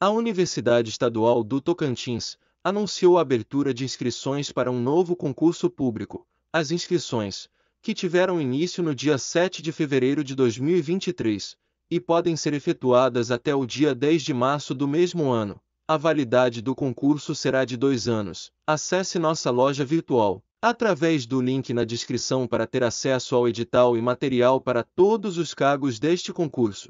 A Universidade Estadual do Tocantins anunciou a abertura de inscrições para um novo concurso público. As inscrições, que tiveram início no dia 7 de fevereiro de 2023 e podem ser efetuadas até o dia 10 de março do mesmo ano. A validade do concurso será de dois anos. Acesse nossa loja virtual através do link na descrição para ter acesso ao edital e material para todos os cargos deste concurso.